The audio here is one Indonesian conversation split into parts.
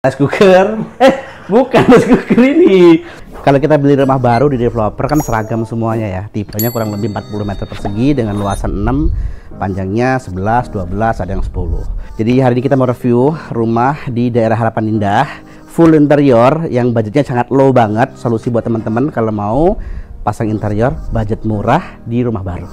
rice cooker eh bukan rice cooker ini kalau kita beli rumah baru di developer kan seragam semuanya ya tipenya kurang lebih 40 meter persegi dengan luasan 6 panjangnya 11 12 ada yang 10 jadi hari ini kita mau review rumah di daerah harapan indah full interior yang budgetnya sangat low banget solusi buat teman-teman kalau mau pasang interior budget murah di rumah baru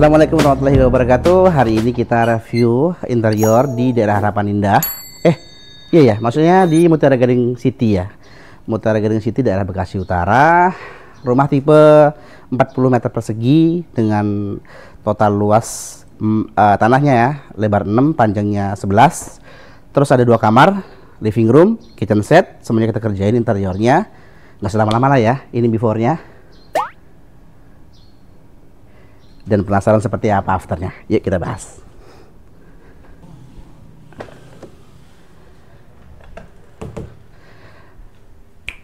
Assalamualaikum warahmatullahi wabarakatuh. Hari ini kita review interior di daerah Harapan Indah. Eh, iya ya, maksudnya di Mutiara Gading City ya. Mutiara Gading City daerah Bekasi Utara. Rumah tipe 40 meter persegi dengan total luas uh, tanahnya ya, lebar 6, panjangnya 11. Terus ada dua kamar, living room, kitchen set. Semuanya kita kerjain interiornya. Gak selama-lama lah ya. Ini before-nya. dan penasaran seperti apa afternya. Yuk kita bahas.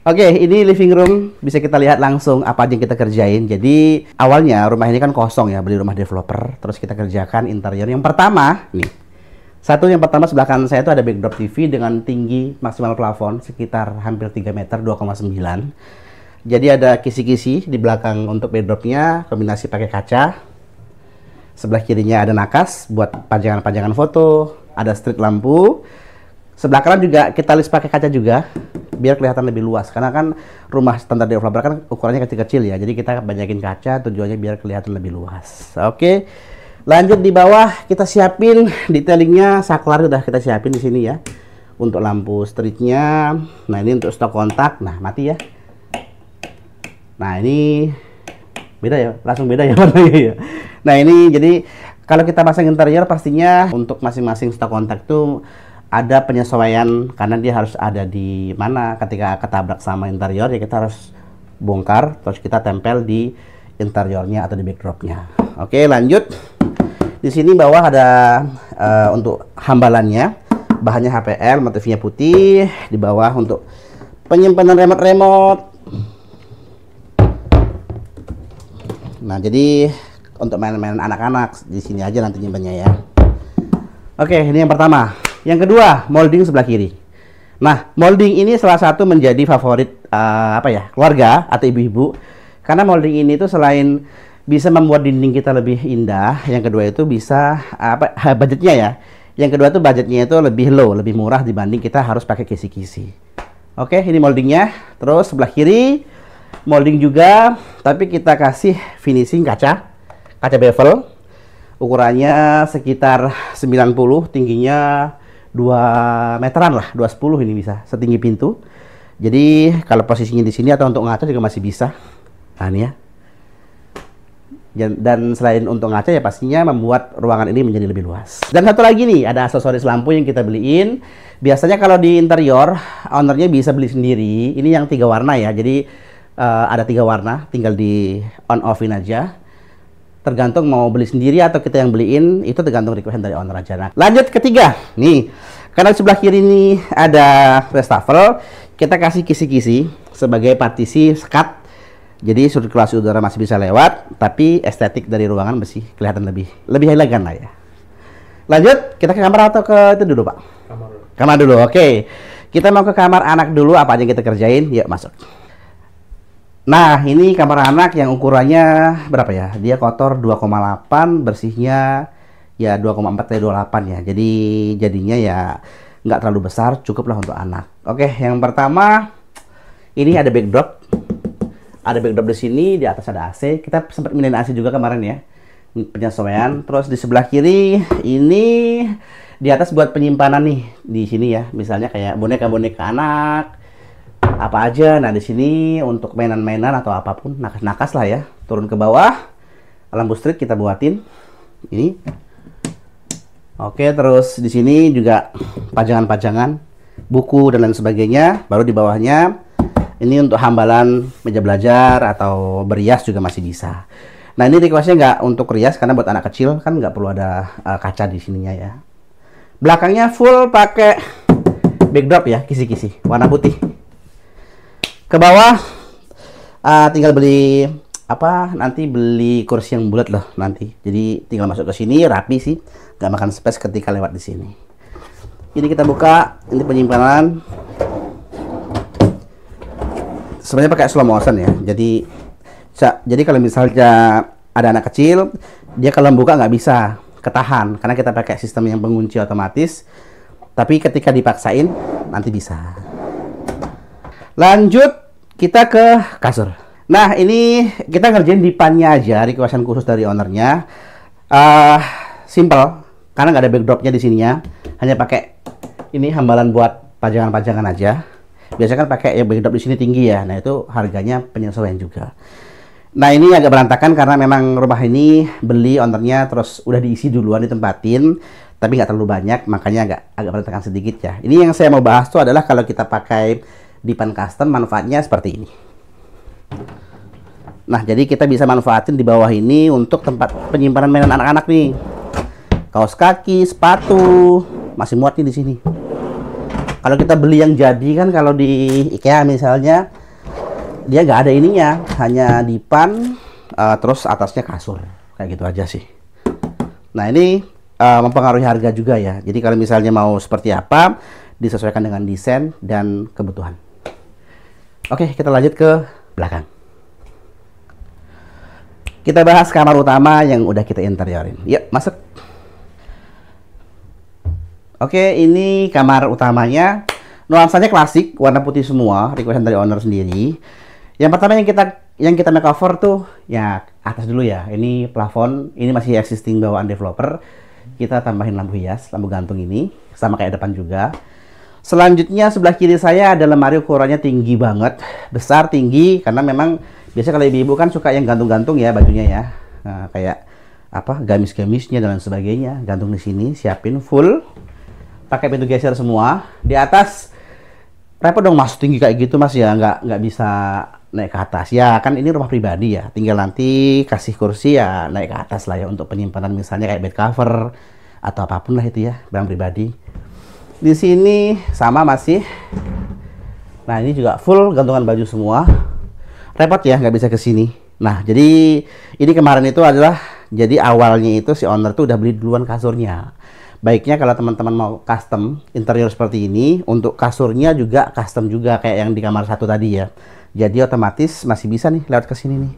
Oke, okay, ini living room. Bisa kita lihat langsung apa aja yang kita kerjain. Jadi, awalnya rumah ini kan kosong ya, beli rumah developer. Terus kita kerjakan interior. Yang pertama, nih. Satu yang pertama sebelah kanan saya itu ada backdrop TV dengan tinggi maksimal plafon sekitar hampir 3 meter, 2,9. Jadi ada kisi-kisi di belakang untuk backdropnya, kombinasi pakai kaca. Sebelah kirinya ada nakas buat pajangan-pajangan foto, ada street lampu. Sebelah kanan juga kita list pakai kaca juga biar kelihatan lebih luas karena kan rumah standar developer kan ukurannya kecil-kecil ya. Jadi kita banyakin kaca tujuannya biar kelihatan lebih luas. Oke. Lanjut di bawah kita siapin detailingnya saklar sudah kita siapin di sini ya. Untuk lampu streetnya. Nah, ini untuk stok kontak. Nah, mati ya. Nah, ini beda ya langsung beda ya, ya nah ini jadi kalau kita pasang interior pastinya untuk masing-masing stok kontak itu ada penyesuaian karena dia harus ada di mana ketika ketabrak sama interior ya kita harus bongkar terus kita tempel di interiornya atau di backdropnya oke lanjut di sini bawah ada uh, untuk hambalannya bahannya HPL motifnya putih di bawah untuk penyimpanan remote-remote Nah, jadi untuk main-main anak-anak di sini aja nanti nyimpannya ya. Oke, ini yang pertama. Yang kedua, molding sebelah kiri. Nah, molding ini salah satu menjadi favorit uh, apa ya keluarga atau ibu-ibu karena molding ini tuh selain bisa membuat dinding kita lebih indah, yang kedua itu bisa apa budgetnya ya. Yang kedua tuh budgetnya itu lebih low, lebih murah dibanding kita harus pakai kisi-kisi. Oke, ini moldingnya. Terus sebelah kiri molding juga tapi kita kasih finishing kaca kaca bevel ukurannya sekitar 90 tingginya 2 meteran lah 210 ini bisa setinggi pintu jadi kalau posisinya di sini atau untuk ngaca juga masih bisa nah ini ya dan selain untuk ngaca ya pastinya membuat ruangan ini menjadi lebih luas. Dan satu lagi nih, ada aksesoris lampu yang kita beliin. Biasanya kalau di interior, ownernya bisa beli sendiri. Ini yang tiga warna ya, jadi uh, ada tiga warna, tinggal di on offin aja. Tergantung mau beli sendiri atau kita yang beliin, itu tergantung request dari owner aja. Nah, lanjut ketiga, nih karena di sebelah kiri ini ada restafel, kita kasih kisi-kisi sebagai partisi sekat. Jadi sirkulasi udara masih bisa lewat, tapi estetik dari ruangan masih kelihatan lebih lebih elegan lah ya. Lanjut, kita ke kamar atau ke itu dulu pak? Kamar dulu. Kamar dulu, oke. Okay. Kita mau ke kamar anak dulu, apa aja yang kita kerjain? Yuk masuk. Nah, ini kamar anak yang ukurannya berapa ya? Dia kotor 2,8, bersihnya ya 2,4 kali 28 ya. Jadi jadinya ya nggak terlalu besar, cukuplah untuk anak. Oke, yang pertama ini ada backdrop. Ada backdrop di sini, di atas ada AC. Kita sempat minin AC juga kemarin ya. Penyesuaian. Terus di sebelah kiri ini di atas buat penyimpanan nih di sini ya. Misalnya kayak boneka-boneka anak, apa aja. Nah, di sini untuk mainan-mainan atau apapun nakas-nakas lah ya. Turun ke bawah. lampu Street kita buatin ini. Oke, terus di sini juga pajangan-pajangan buku dan lain sebagainya. Baru di bawahnya ini untuk hambalan meja belajar atau berias juga masih bisa. Nah, ini requestnya nggak untuk rias karena buat anak kecil kan nggak perlu ada uh, kaca di sininya ya. Belakangnya full pakai backdrop ya, kisi-kisi warna putih ke bawah uh, tinggal beli apa nanti beli kursi yang bulat loh nanti jadi tinggal masuk ke sini rapi sih nggak makan space ketika lewat di sini ini kita buka ini penyimpanan sebenarnya pakai slow motion ya jadi jadi kalau misalnya ada anak kecil dia kalau buka nggak bisa ketahan karena kita pakai sistem yang pengunci otomatis tapi ketika dipaksain nanti bisa Lanjut kita ke kasur. Nah ini kita ngerjain di pannya aja, requestan khusus dari ownernya. Uh, simple, karena nggak ada backdropnya di sininya, hanya pakai ini hambalan buat pajangan-pajangan aja. Biasanya kan pakai yang backdrop di sini tinggi ya, nah itu harganya penyesuaian juga. Nah ini agak berantakan karena memang rumah ini beli ownernya terus udah diisi duluan ditempatin tapi nggak terlalu banyak makanya agak agak berantakan sedikit ya. Ini yang saya mau bahas tuh adalah kalau kita pakai di pan custom manfaatnya seperti ini nah jadi kita bisa manfaatin di bawah ini untuk tempat penyimpanan mainan anak-anak nih kaos kaki sepatu masih muat nih di sini kalau kita beli yang jadi kan kalau di IKEA misalnya dia nggak ada ininya hanya dipan uh, eh, terus atasnya kasur kayak gitu aja sih nah ini uh, mempengaruhi harga juga ya jadi kalau misalnya mau seperti apa disesuaikan dengan desain dan kebutuhan Oke, kita lanjut ke belakang. Kita bahas kamar utama yang udah kita interiorin. Yuk, masuk. Oke, ini kamar utamanya. Nuansanya klasik, warna putih semua, request dari owner sendiri. Yang pertama yang kita yang kita makeover tuh ya atas dulu ya. Ini plafon, ini masih existing bawaan developer. Kita tambahin lampu hias, lampu gantung ini sama kayak depan juga Selanjutnya sebelah kiri saya ada lemari ukurannya tinggi banget, besar tinggi karena memang biasanya kalau ibu-ibu kan suka yang gantung-gantung ya bajunya ya, nah, kayak apa gamis-gamisnya dan sebagainya, gantung di sini, siapin full, pakai pintu geser semua. Di atas repot dong masuk tinggi kayak gitu mas ya, nggak nggak bisa naik ke atas ya kan ini rumah pribadi ya, tinggal nanti kasih kursi ya naik ke atas lah ya untuk penyimpanan misalnya kayak bed cover atau apapun lah itu ya barang pribadi di sini sama masih nah ini juga full gantungan baju semua repot ya nggak bisa ke sini nah jadi ini kemarin itu adalah jadi awalnya itu si owner tuh udah beli duluan kasurnya baiknya kalau teman-teman mau custom interior seperti ini untuk kasurnya juga custom juga kayak yang di kamar satu tadi ya jadi otomatis masih bisa nih lewat ke sini nih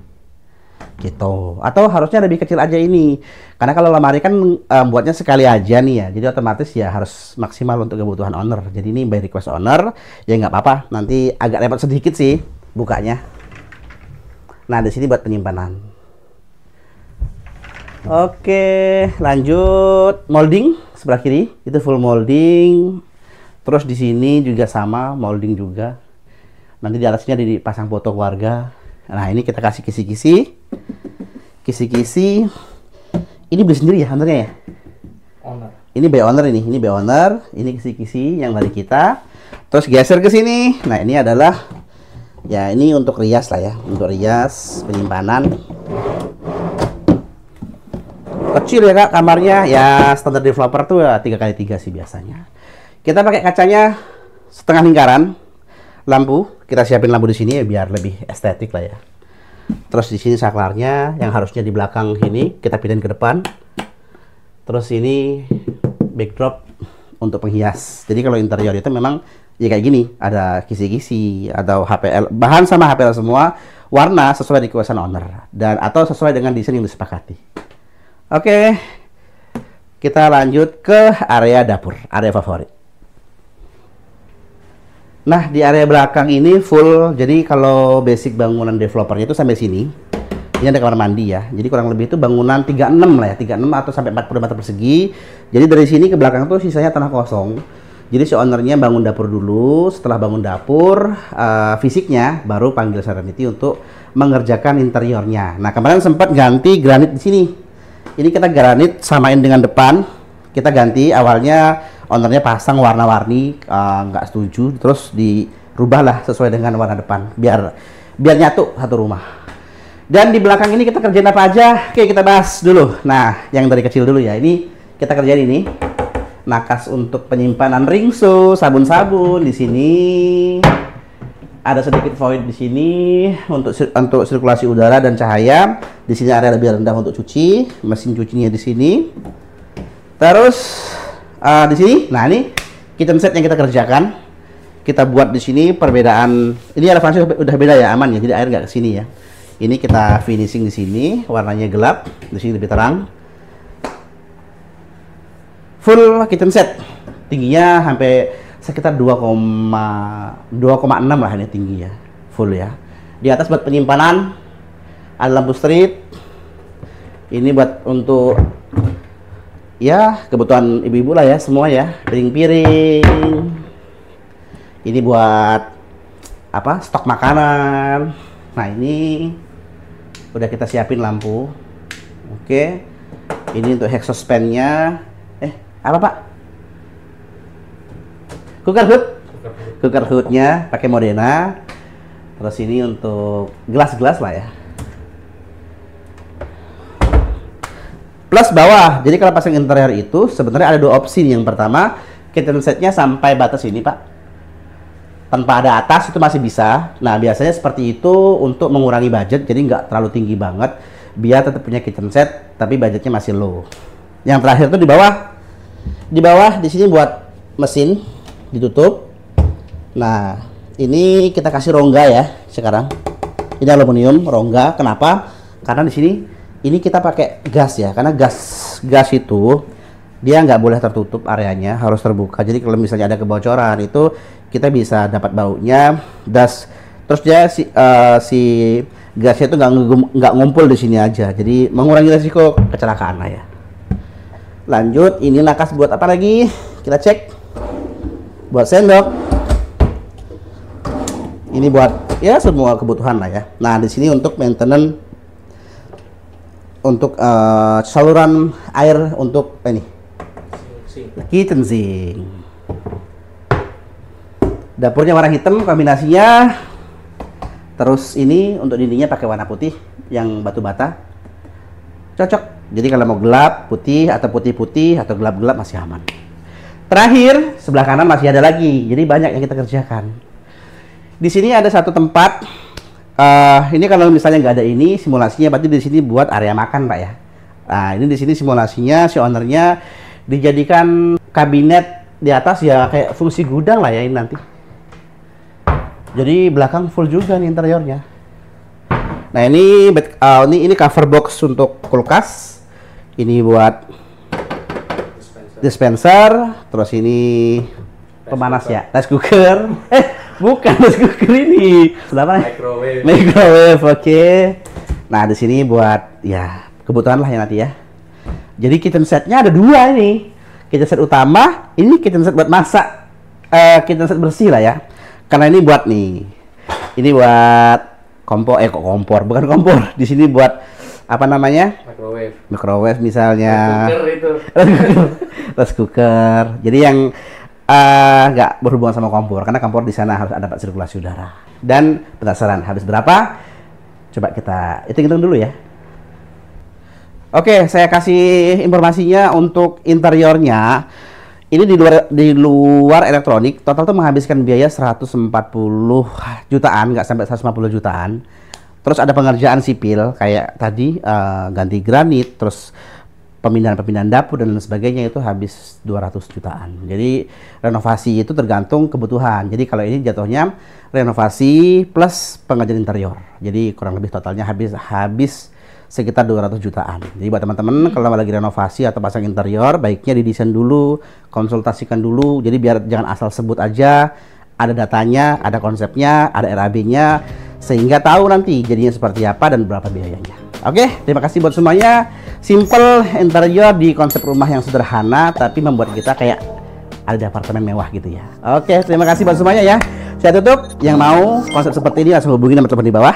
gitu atau harusnya lebih kecil aja ini karena kalau lemari kan um, buatnya sekali aja nih ya jadi otomatis ya harus maksimal untuk kebutuhan owner jadi ini by request owner ya nggak apa-apa nanti agak repot sedikit sih bukanya nah di sini buat penyimpanan oke lanjut molding sebelah kiri itu full molding terus di sini juga sama molding juga nanti di atasnya dipasang foto keluarga nah ini kita kasih kisi-kisi kisi-kisi ini beli sendiri ya hunternya ya owner ini by owner ini ini by owner ini kisi-kisi yang dari kita terus geser ke sini nah ini adalah ya ini untuk rias lah ya untuk rias penyimpanan kecil ya kak kamarnya ya standar developer tuh ya tiga tiga tiga sih biasanya kita pakai kacanya setengah lingkaran lampu kita siapin lampu di sini ya biar lebih estetik lah ya Terus di sini saklarnya yang harusnya di belakang ini kita pindahin ke depan. Terus ini backdrop untuk penghias. Jadi kalau interior itu memang ya kayak gini, ada kisi-kisi atau HPL, bahan sama HPL semua, warna sesuai di kuasa owner dan atau sesuai dengan desain yang disepakati. Oke. Kita lanjut ke area dapur, area favorit. Nah, di area belakang ini full. Jadi kalau basic bangunan developernya itu sampai sini. Ini ada kamar mandi ya. Jadi kurang lebih itu bangunan 36 lah ya, 36 atau sampai 40 meter persegi. Jadi dari sini ke belakang tuh sisanya tanah kosong. Jadi si ownernya bangun dapur dulu, setelah bangun dapur uh, fisiknya baru panggil Serenity untuk mengerjakan interiornya. Nah kemarin sempat ganti granit di sini. Ini kita granit samain dengan depan, kita ganti awalnya ownernya pasang warna-warni eh, nggak uh, setuju terus dirubahlah sesuai dengan warna depan biar biar nyatu satu rumah dan di belakang ini kita kerjain apa aja oke kita bahas dulu nah yang dari kecil dulu ya ini kita kerjain ini nakas untuk penyimpanan ringso sabun-sabun di sini ada sedikit void di sini untuk untuk sirkulasi udara dan cahaya di sini area lebih rendah untuk cuci mesin cucinya di sini terus uh, di sini nah ini kitchen set yang kita kerjakan kita buat di sini perbedaan ini elevasi udah beda ya aman ya jadi air nggak kesini ya ini kita finishing di sini warnanya gelap di sini lebih terang full kitchen set tingginya sampai sekitar 2,2,6 lah ini tinggi ya full ya di atas buat penyimpanan ada lampu street ini buat untuk ya kebutuhan ibu-ibu lah ya semua ya piring-piring ini buat apa stok makanan nah ini udah kita siapin lampu oke ini untuk hexospannya eh apa pak cooker hood cooker hoodnya pakai Modena terus ini untuk gelas-gelas lah ya plus bawah. Jadi kalau pasang interior itu sebenarnya ada dua opsi. Yang pertama, kitchen setnya sampai batas ini, Pak. Tanpa ada atas itu masih bisa. Nah, biasanya seperti itu untuk mengurangi budget, jadi nggak terlalu tinggi banget. Biar tetap punya kitchen set, tapi budgetnya masih low. Yang terakhir tuh di bawah. Di bawah, di sini buat mesin, ditutup. Nah, ini kita kasih rongga ya sekarang. Ini aluminium, rongga. Kenapa? Karena di sini ini kita pakai gas ya karena gas gas itu dia nggak boleh tertutup areanya harus terbuka jadi kalau misalnya ada kebocoran itu kita bisa dapat baunya das terus dia si uh, si gasnya itu nggak nggak ngumpul di sini aja jadi mengurangi resiko kecelakaan lah ya lanjut ini nakas buat apa lagi kita cek buat sendok ini buat ya semua kebutuhan lah ya nah di sini untuk maintenance untuk uh, saluran air untuk eh, ini kitchen sink dapurnya warna hitam kombinasinya terus ini untuk dindingnya pakai warna putih yang batu bata cocok jadi kalau mau gelap putih atau putih-putih atau gelap-gelap masih aman terakhir sebelah kanan masih ada lagi jadi banyak yang kita kerjakan di sini ada satu tempat uh, ini kalau misalnya nggak ada ini simulasinya berarti di sini buat area makan pak ya nah ini di sini simulasinya si ownernya dijadikan kabinet di atas ya kayak fungsi gudang lah ya ini nanti jadi belakang full juga nih interiornya nah ini uh, ini ini cover box untuk kulkas ini buat dispenser, dispenser terus ini pemanas ya rice cooker eh Bukan rice cooker ini. Apa? Microwave. Microwave, oke. Okay. Nah, di sini buat ya kebutuhan lah ya nanti ya. Jadi kitchen setnya ada dua ini. Kitchen set utama, ini kitchen set buat masak. Uh, kitchen set bersih lah ya. Karena ini buat nih. Ini buat kompor, eh kok kompor? Bukan kompor. Di sini buat apa namanya? Microwave. Microwave misalnya. Rice cooker itu. rice cooker. Jadi yang Eh, nggak uh, berhubungan sama kompor karena kompor di sana harus ada sirkulasi udara. Dan penasaran habis berapa? Coba kita hitung-hitung dulu ya. Oke, saya kasih informasinya untuk interiornya. Ini di luar di luar elektronik total tuh menghabiskan biaya 140 jutaan, nggak sampai 150 jutaan. Terus ada pengerjaan sipil kayak tadi uh, ganti granit, terus pemindahan-pemindahan dapur dan lain sebagainya itu habis 200 jutaan. Jadi renovasi itu tergantung kebutuhan. Jadi kalau ini jatuhnya renovasi plus pengajian interior. Jadi kurang lebih totalnya habis habis sekitar 200 jutaan. Jadi buat teman-teman hmm. kalau lagi renovasi atau pasang interior baiknya didesain dulu, konsultasikan dulu. Jadi biar jangan asal sebut aja, ada datanya, ada konsepnya, ada RAB-nya sehingga tahu nanti jadinya seperti apa dan berapa biayanya. Oke, okay, terima kasih buat semuanya. Simple interior di konsep rumah yang sederhana tapi membuat kita kayak ada apartemen mewah gitu ya. Oke, okay, terima kasih buat semuanya ya. Saya tutup. Yang mau konsep seperti ini langsung hubungi nomor telepon di bawah.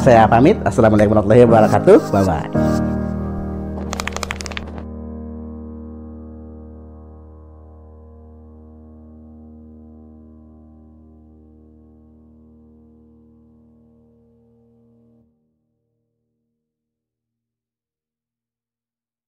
Saya pamit. Assalamualaikum warahmatullahi wabarakatuh. Bye bye.